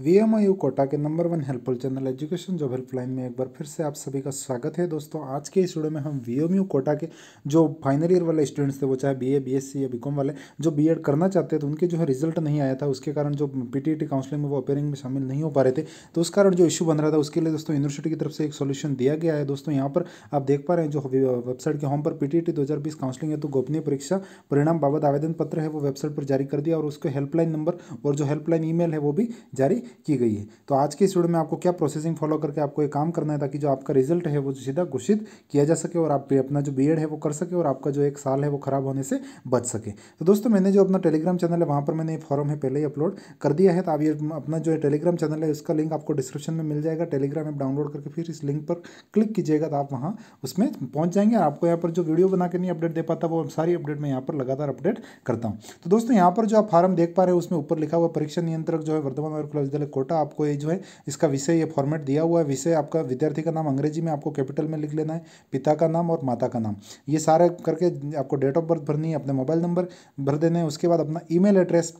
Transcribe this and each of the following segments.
V M I Kota के number one helpful channel education job helpline में एक बार फिर से आप सभी का स्वागत है दोस्तों आज के इस वीडियो में हम वी एम यू कोटा के जो फाइनल ईयर वाले स्टूडेंट्स थे वो चाहे B A B S C या बी कॉम वाले जो बी एड करना चाहते थे तो उनके जो है रिजल्ट नहीं आया था उसके कारण जो पी टी टी काउंसलिंग में वो अपेयरिंग में शामिल नहीं हो पा रहे थे तो उस कारण जो इशू बन रहा था उसके लिए दोस्तों यूनिवर्सिटी की तरफ से एक सोल्यूशन दिया गया है दोस्तों यहाँ पर आप देख पा रहे हैं जो वेबसाइट के होम पर पी टी टी दो हज़ार बीस काउंसलिंग है तो गोपनीय परीक्षा परिणाम बाबत आवेदन पत्र है वो वेबसाइट पर जारी कर दिया और उसको हेल्पलाइन नंबर और जो हेल्पलाइन ई मेल है वो भी जारी की गई है तो आज के इस वीडियो में आपको क्या प्रोसेसिंग फॉलो करके आपको ये काम करना है ताकि जो आपका रिजल्ट है वो सीधा घोषित किया जा सके और आप अपना जो बी है वो कर सके और आपका जो एक साल है वो खराब होने से बच सके तो दोस्तों मैंने जो अपना टेलीग्राम चैनल है वहाँ पर मैंने ये फॉर्म है पहले ही अपलोड कर दिया है तो आप ये अपना जो है टेलीग्राम चैनल है उसका लिंक आपको डिस्क्रिप्शन में मिल जाएगा टेलीग्राम ऐप डाउनलोड करके फिर इस लिंक पर क्लिक कीजिएगा तो आप वहाँ उसमें पहुँच जाएंगे आपको यहाँ पर जो वीडियो बना के नहीं अपडेट दे पाता वो सारी अपडेट मैं यहाँ पर लगातार अपडेट करता हूँ तो दोस्तों यहाँ पर जो आप फार्म देख पा रहे हो उसमें ऊपर लिखा हुआ परीक्षा नियंत्रक जो है वर्धमान और विश्वविद्यालय कोटा आपको ये जो है इसका विषय ये फॉर्मेट दिया हुआ है विषय आपका विद्यार्थी का नाम अंग्रेजी में आपको कैपिटल में लिख लेना है पिता का नाम और माता का नाम ये सारे करके आपको डेट ऑफ बर्थ भरनी है अपने मोबाइल नंबर भर देना है उसके बाद अपना ईमेल एड्रेस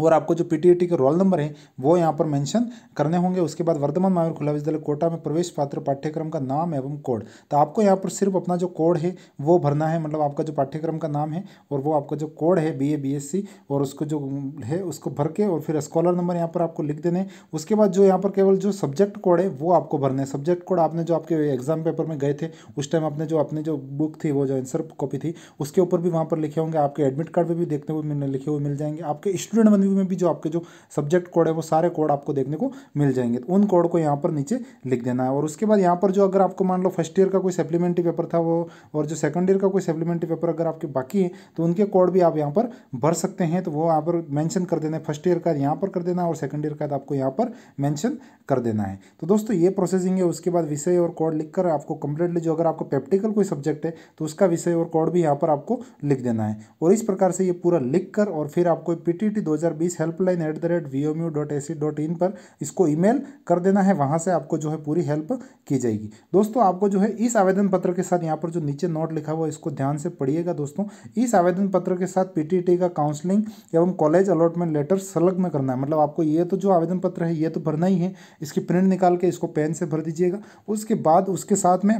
और आपको जो पीटीईटी के रोल नंबर हैं वो यहाँ पर मेंशन करने होंगे उसके बाद वर्धमान महावीर खुला विद्यालय कोटा में प्रवेश पात्र पाठ्यक्रम का नाम एवं कोड तो आपको यहाँ पर सिर्फ अपना जो कोड है वो भरना है मतलब आपका जो पाठ्यक्रम का नाम है और वो आपका जो कोड है B A B S C और उसको जो है उसको भर के और फिर स्कॉलर नंबर यहाँ पर आपको लिख देने उसके बाद जो यहाँ पर केवल जो सब्जेक्ट कोड है वो आपको भरने सब्जेक्ट कोड आपने जो आपके एग्जाम पेपर में गए थे उस टाइम आपने जो अपनी जो बुक थी वो जो आंसर कॉपी थी उसके ऊपर भी वहाँ पर लिखे होंगे आपके एडमिट कार्ड पर भी देखने को लिखे हुए मिल जाएंगे आपके स्टूडेंट व्यू में भी जो आपके जो सब्जेक्ट कोड है वो सारे कोड आपको देखने को मिल जाएंगे तो उन कोड को यहाँ पर नीचे लिख देना है और उसके बाद यहाँ पर जो अगर आपको मान लो फर्स्ट ईयर का कोई सप्लीमेंट्री पेपर था वो और जो सेकंड ईयर का कोई सप्लीमेंट्री पेपर अगर आपके बाकी है तो उनके कोड भी आप यहाँ पर भर सकते हैं तो वो यहाँ पर मैंशन कर देना है फर्स्ट ईयर का यहाँ पर कर देना है और सेकंड ईयर का तो आपको यहाँ पर मैंशन कर देना है तो दोस्तों ये प्रोसेसिंग है उसके बाद विषय और कोड लिख आपको कंप्लीटली जो अगर आपको प्रैक्टिकल कोई सब्जेक्ट है तो उसका विषय और कोड भी यहाँ पर आपको लिख देना है और इस प्रकार से ये पूरा लिख कर और फिर आपको पीटीटी 2000 हजार बीस helpline at the rate V M U dot A C dot in पर इसको ईमेल कर देना है वहाँ से आपको जो है पूरी हेल्प की जाएगी दोस्तों आपको जो है इस आवेदन पत्र के साथ यहाँ पर जो नीचे नोट लिखा हुआ है इसको ध्यान से पढ़िएगा दोस्तों इस आवेदन पत्र के साथ पीटीटी का काउंसलिंग एवं कॉलेज अलॉटमेंट लेटर संलग्न करना है मतलब आपको ये तो जो आवेदन पत्र है ये तो भरना ही है इसकी प्रिंट निकाल के इसको पेन से भर दीजिएगा उसके बाद उसके साथ में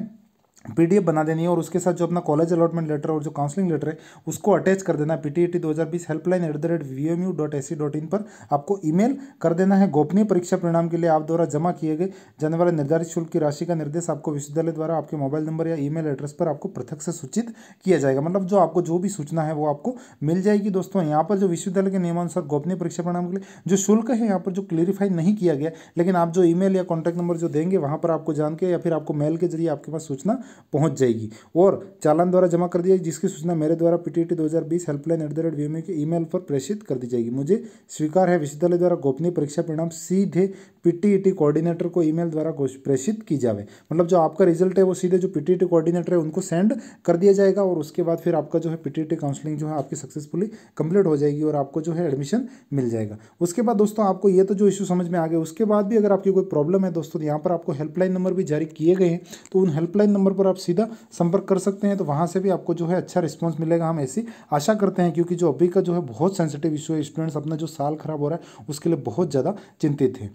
पीडीएफ बना देनी है और उसके साथ जो अपना कॉलेज अलॉटमेंट लेटर और जो काउंसलिंग लेटर है उसको अटैच कर देना है e हज़ार बीस helpline at the rate V M U dot A C dot in पर आपको ईमेल कर देना है गोपनीय परीक्षा परिणाम के लिए आप द्वारा जमा किए गए जाने वाले निर्धारित शुल्क की राशि का निर्देश आपको विश्वविद्यालय द्वारा आपके मोबाइल नंबर या ई एड्रेस पर आपको पृथक से सूचित किया जाएगा मतलब जो आपको जो भी सूचना है वो आपको मिल जाएगी दोस्तों यहाँ पर जो विश्वविद्यालय के नियमानुसार गोपनीय परीक्षा परिणाम के लिए जो शुल्क है यहाँ पर जो क्लियरिफाई नहीं किया गया लेकिन आप जो ई या कॉन्टैक्ट नंबर जो देंगे वहाँ पर आपको जान के या फिर आपको मेल के जरिए आपके पास सूचना पहुंच जाएगी और चालान द्वारा जमा कर दिया जिसकी सूचना मेरे द्वारा पी टी दो हज़ार बीस helpline at the rate V के ईमेल पर प्रेषित कर दी जाएगी मुझे स्वीकार है विश्वविद्यालय द्वारा गोपनीय परीक्षा परिणाम सीधे पीटीईटी कोऑर्डिनेटर को ईमेल द्वारा प्रेषित की जावे मतलब जो आपका रिजल्ट है वो सीधे जो पीटीईटी कोऑर्डिनेटर है उनको सेंड कर दिया जाएगा और उसके बाद फिर आपका जो है पीटीईटी काउंसलिंग जो है आपकी सक्सेसफुली कंप्लीट हो जाएगी और आपको जो है एडमिशन मिल जाएगा उसके बाद दोस्तों आपको ये तो जो इशू समझ में आ गया उसके बाद भी अगर आपकी कोई प्रॉब्लम है दोस्तों तो यहाँ पर आपको हेल्पलाइन नंबर भी जारी किए गए हैं तो उन हेल्पलाइन नंबर पर पर आप सीधा संपर्क कर सकते हैं तो वहाँ से भी आपको जो है अच्छा रिस्पॉन्स मिलेगा हम ऐसी आशा करते हैं क्योंकि जो अभी का जो है बहुत सेंसिटिव इशू है स्टूडेंट्स अपना जो साल खराब हो रहा है उसके लिए बहुत ज़्यादा चिंतित हैं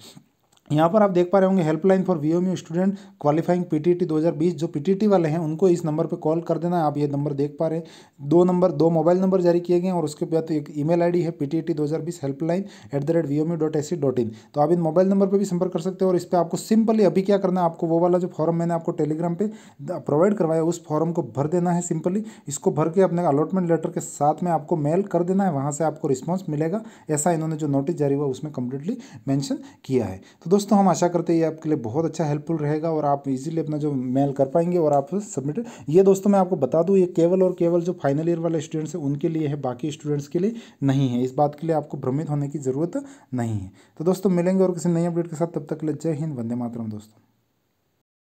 यहाँ पर आप देख पा रहे होंगे helpline for V M U student qualifying PTT 2020 जो पीटीटी वाले हैं उनको इस नंबर पर कॉल कर देना आप ये नंबर देख पा रहे हैं दो नंबर दो मोबाइल नंबर जारी किए गए हैं और उसके बाद एक ईमेल आईडी है PTT 2020 helpline at the rate V M U dot A C dot in तो आप इन मोबाइल नंबर पर भी संपर्क कर सकते हैं और इस पर आपको सिंपली अभी क्या करना है आपको वो वाला जो फॉर्म मैंने आपको टेलीग्राम पर प्रोवाइड करवाया उस फॉर्म को भर देना है सिंपली इसको भर के अपने अलॉटमेंट लेटर के साथ में आपको मेल कर देना है वहाँ से आपको रिस्पॉन्स मिलेगा ऐसा इन्होंने जो नोटिस जारी हुआ उसमें कंप्लीटली मैंशन किया है तो दोस्तों हम आशा करते हैं ये आपके लिए बहुत अच्छा हेल्पफुल रहेगा और आप इजीली अपना जो मेल कर पाएंगे और आप सबमिट ये दोस्तों मैं आपको बता दूँ ये केवल और केवल जो फाइनल ईयर वाले स्टूडेंट्स हैं उनके लिए है बाकी स्टूडेंट्स के लिए नहीं है इस बात के लिए आपको भ्रमित होने की ज़रूरत नहीं है तो दोस्तों मिलेंगे और किसी नई अपडेट के साथ तब तक के लिए जय हिंद वंदे मातरम दोस्तों